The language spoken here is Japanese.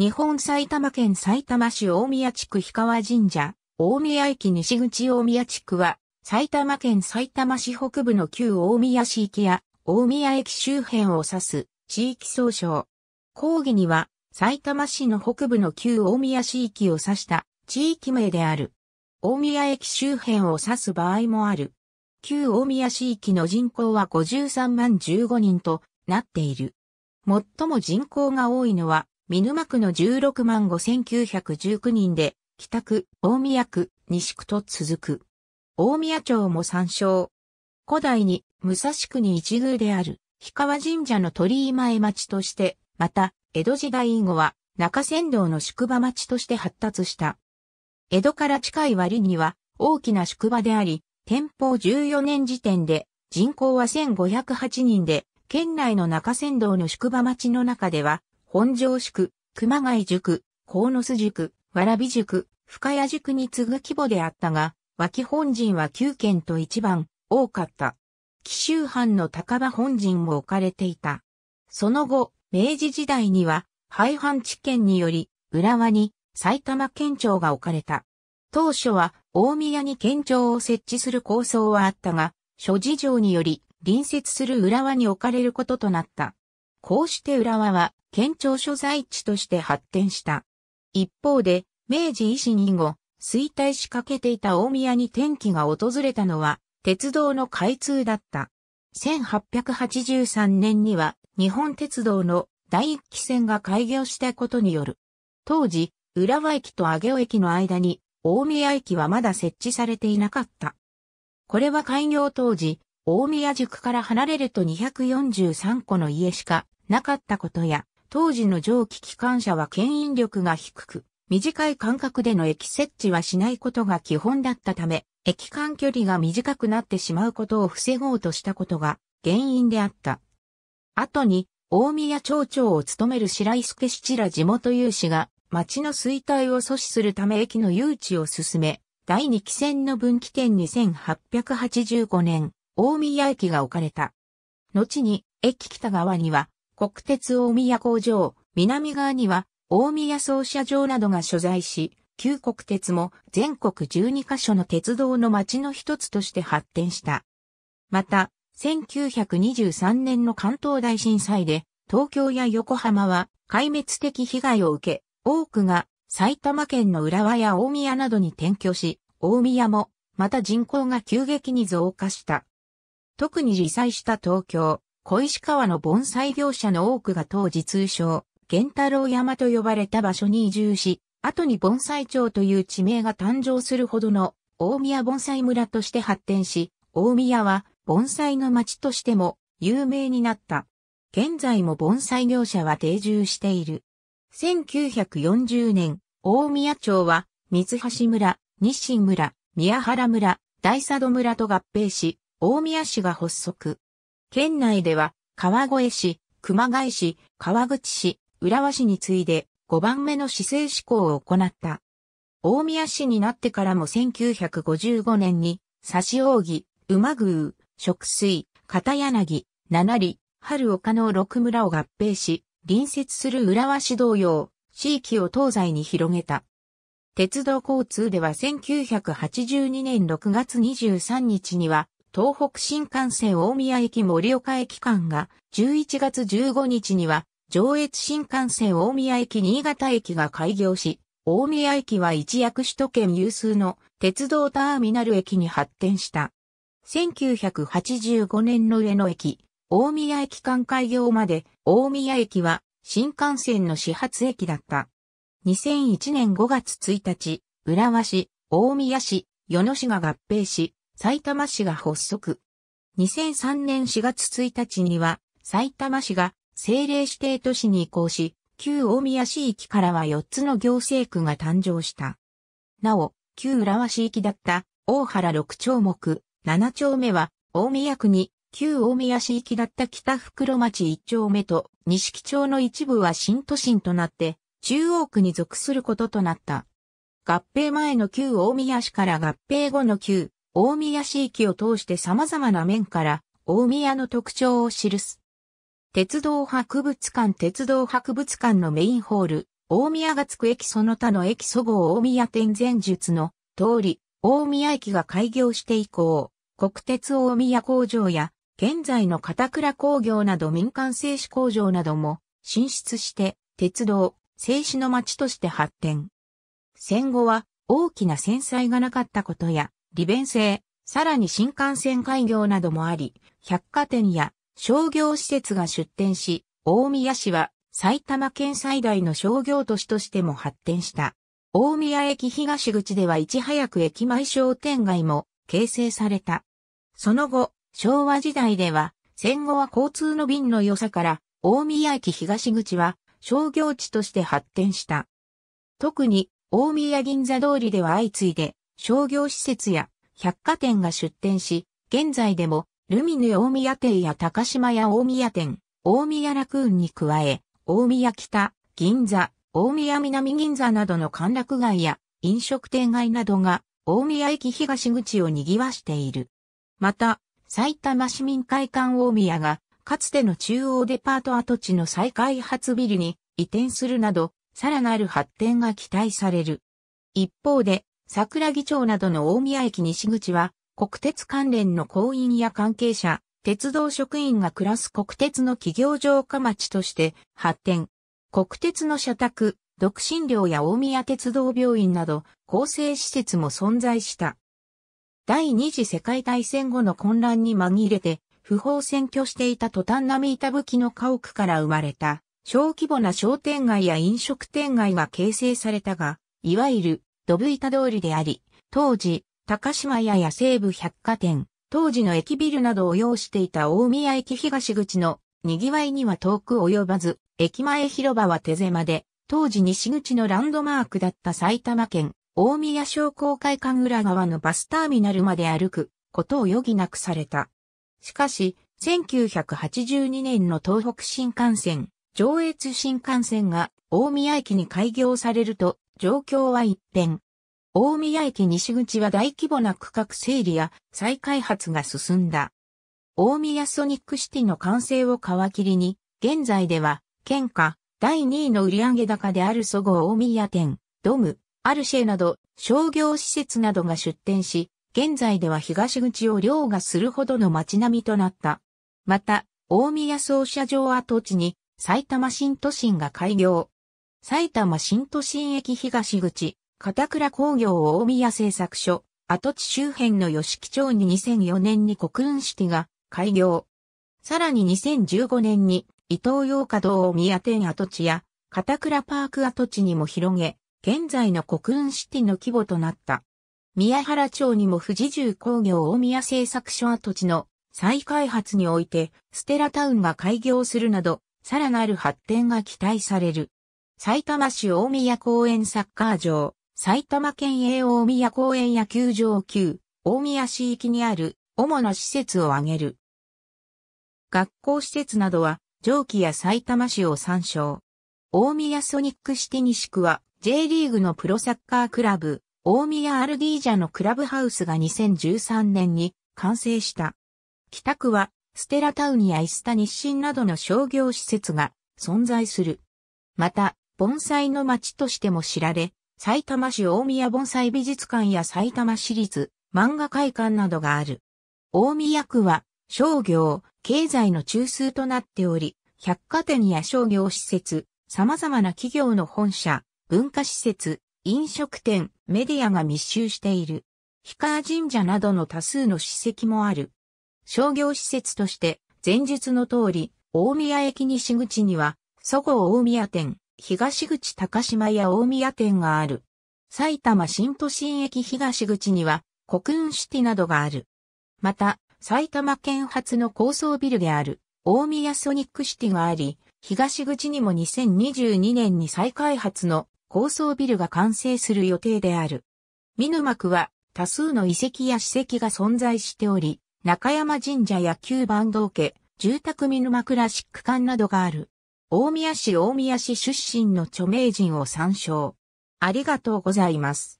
日本埼玉県埼玉市大宮地区氷川神社、大宮駅西口大宮地区は、埼玉県埼玉市北部の旧大宮市域や、大宮駅周辺を指す、地域総称。講義には、埼玉市の北部の旧大宮市域を指した、地域名である。大宮駅周辺を指す場合もある。旧大宮市域の人口は53万15人となっている。最も人口が多いのは見沼区の16万5919人で、北区、大宮区、西区と続く。大宮町も参照。古代に、武蔵区に一宮である、氷川神社の鳥居前町として、また、江戸時代以後は、中山道の宿場町として発達した。江戸から近い割には、大きな宿場であり、天保14年時点で、人口は1508人で、県内の中仙道の宿場町の中では、本庄宿、熊谷塾、鴻巣塾、蕨塾、深谷塾に次ぐ規模であったが、脇本陣は9軒と一番多かった。紀州藩の高場本陣も置かれていた。その後、明治時代には、廃藩置県により、浦和に埼玉県庁が置かれた。当初は大宮に県庁を設置する構想はあったが、諸事情により隣接する浦和に置かれることとなった。こうして浦和は県庁所在地として発展した。一方で、明治維新以後、衰退しかけていた大宮に転機が訪れたのは、鉄道の開通だった。1883年には、日本鉄道の第一期線が開業したことによる。当時、浦和駅と上尾駅の間に、大宮駅はまだ設置されていなかった。これは開業当時、大宮塾から離れると243個の家しかなかったことや、当時の蒸気機関車は牽引力が低く、短い間隔での駅設置はしないことが基本だったため、駅間距離が短くなってしまうことを防ごうとしたことが原因であった。後に、大宮町長を務める白石助七ら地元有志が、町の衰退を阻止するため駅の誘致を進め、第2期線の分岐点2 8 8 5年、大宮駅が置かれた。後に、駅北側には、国鉄大宮工場、南側には、大宮総社場などが所在し、旧国鉄も全国12カ所の鉄道の町の一つとして発展した。また、1923年の関東大震災で、東京や横浜は壊滅的被害を受け、多くが埼玉県の浦和や大宮などに転居し、大宮もまた人口が急激に増加した。特に被災した東京、小石川の盆栽業者の多くが当時通称、源太郎山と呼ばれた場所に移住し、後に盆栽町という地名が誕生するほどの大宮盆栽村として発展し、大宮は盆栽の町としても有名になった。現在も盆栽業者は定住している。1940年、大宮町は、三橋村、日清村、宮原村、大佐戸村と合併し、大宮市が発足。県内では、川越市、熊谷市、川口市、浦和市に次いで5番目の市政施行を行った。大宮市になってからも1955年に、差し扇、馬宮、食水、片柳、七里、春岡の六村を合併し、隣接する浦和市同様、地域を東西に広げた。鉄道交通では1982年6月23日には、東北新幹線大宮駅盛岡駅間が11月15日には上越新幹線大宮駅新潟駅が開業し、大宮駅は一躍首都圏有数の鉄道ターミナル駅に発展した。1985年の上野駅、大宮駅間開業まで大宮駅は新幹線の始発駅だった。2001年5月1日、浦和市、大宮市、与野市が合併し、埼玉市が発足。2003年4月1日には、埼玉市が政令指定都市に移行し、旧大宮市域からは4つの行政区が誕生した。なお、旧浦和市域だった大原6丁目、7丁目は大宮区に、旧大宮市域だった北袋町1丁目と西木町の一部は新都心となって、中央区に属することとなった。合併前の旧大宮市から合併後の旧大宮市域を通して様々な面から大宮の特徴を記す。鉄道博物館鉄道博物館のメインホール、大宮がつく駅その他の駅そごう大宮店前述の通り、大宮駅が開業して以降、国鉄大宮工場や、現在の片倉工業など民間製紙工場なども進出して、鉄道、製紙の街として発展。戦後は大きな戦災がなかったことや、利便性、さらに新幹線開業などもあり、百貨店や商業施設が出店し、大宮市は埼玉県最大の商業都市としても発展した。大宮駅東口ではいち早く駅前商店街も形成された。その後、昭和時代では、戦後は交通の便の良さから、大宮駅東口は商業地として発展した。特に、大宮銀座通りでは相次いで、商業施設や百貨店が出店し、現在でもルミネ大宮店や高島屋大宮店、大宮ラクーンに加え、大宮北、銀座、大宮南銀座などの歓楽街や飲食店街などが大宮駅東口を賑わしている。また、埼玉市民会館大宮がかつての中央デパート跡地の再開発ビルに移転するなど、さらなる発展が期待される。一方で、桜木町などの大宮駅西口は、国鉄関連の行員や関係者、鉄道職員が暮らす国鉄の企業城下町として発展。国鉄の社宅、独身寮や大宮鉄道病院など、構成施設も存在した。第二次世界大戦後の混乱に紛れて、不法占拠していた途端並板吹きの家屋から生まれた、小規模な商店街や飲食店街が形成されたが、いわゆるドブ板通りであり、当時、高島屋や西武百貨店、当時の駅ビルなどを要していた大宮駅東口の賑わいには遠く及ばず、駅前広場は手狭で、当時西口のランドマークだった埼玉県、大宮商工会館裏側のバスターミナルまで歩くことを余儀なくされた。しかし、1982年の東北新幹線、上越新幹線が大宮駅に開業されると、状況は一変。大宮駅西口は大規模な区画整理や再開発が進んだ。大宮ソニックシティの完成を皮切りに、現在では、県下、第2位の売上高であるそご大宮店、ドム、アルシェなど、商業施設などが出店し、現在では東口を凌駕するほどの街並みとなった。また、大宮総社場跡地に、埼玉新都心が開業。埼玉新都心駅東口、片倉工業大宮製作所、跡地周辺の吉木町に2004年に国運シティが開業。さらに2015年に伊東洋華堂大宮店跡地や片倉パーク跡地にも広げ、現在の国運シティの規模となった。宮原町にも富士重工業大宮製作所跡地の再開発において、ステラタウンが開業するなど、さらなる発展が期待される。埼玉市大宮公園サッカー場、埼玉県営大宮公園野球場級、大宮市域にある主な施設を挙げる。学校施設などは、上記や埼玉市を参照。大宮ソニックシティ西区は、J リーグのプロサッカークラブ、大宮アルディージャのクラブハウスが2013年に完成した。北区は、ステラタウンやイスタ日清などの商業施設が存在する。また、盆栽の町としても知られ、埼玉市大宮盆栽美術館や埼玉市立漫画会館などがある。大宮区は商業、経済の中枢となっており、百貨店や商業施設、様々な企業の本社、文化施設、飲食店、メディアが密集している。氷川神社などの多数の史跡もある。商業施設として、前述の通り、大宮駅西口には、そごう大宮店、東口高島屋大宮店がある。埼玉新都心駅東口には、国運シティなどがある。また、埼玉県発の高層ビルである、大宮ソニックシティがあり、東口にも2022年に再開発の高層ビルが完成する予定である。見沼区は多数の遺跡や史跡が存在しており、中山神社や旧番東家、住宅見沼クラシック館などがある。大宮市大宮市出身の著名人を参照。ありがとうございます。